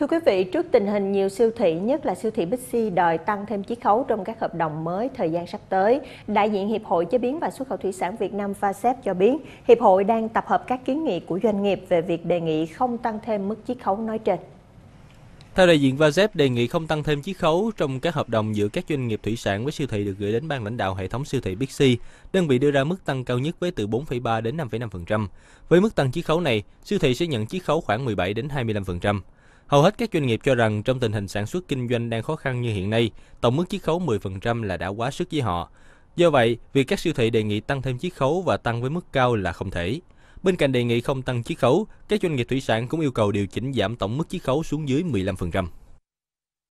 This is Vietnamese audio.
Thưa quý vị, trước tình hình nhiều siêu thị, nhất là siêu thị Bixi đòi tăng thêm chiết khấu trong các hợp đồng mới thời gian sắp tới, đại diện Hiệp hội chế biến và xuất khẩu thủy sản Việt Nam VASEP cho biết, Hiệp hội đang tập hợp các kiến nghị của doanh nghiệp về việc đề nghị không tăng thêm mức chiết khấu nói trên. Theo đại diện VASEP đề nghị không tăng thêm chiết khấu trong các hợp đồng giữa các doanh nghiệp thủy sản với siêu thị được gửi đến ban lãnh đạo hệ thống siêu thị Bixi, đơn vị đưa ra mức tăng cao nhất với từ 4,3 đến 5,5%. Với mức tăng chiết khấu này, siêu thị sẽ nhận chiết khấu khoảng 17 đến 25%. Hầu hết các doanh nghiệp cho rằng trong tình hình sản xuất kinh doanh đang khó khăn như hiện nay, tổng mức chiết khấu 10% là đã quá sức với họ. Do vậy, việc các siêu thị đề nghị tăng thêm chiết khấu và tăng với mức cao là không thể. Bên cạnh đề nghị không tăng chiết khấu, các doanh nghiệp thủy sản cũng yêu cầu điều chỉnh giảm tổng mức chiết khấu xuống dưới 15%.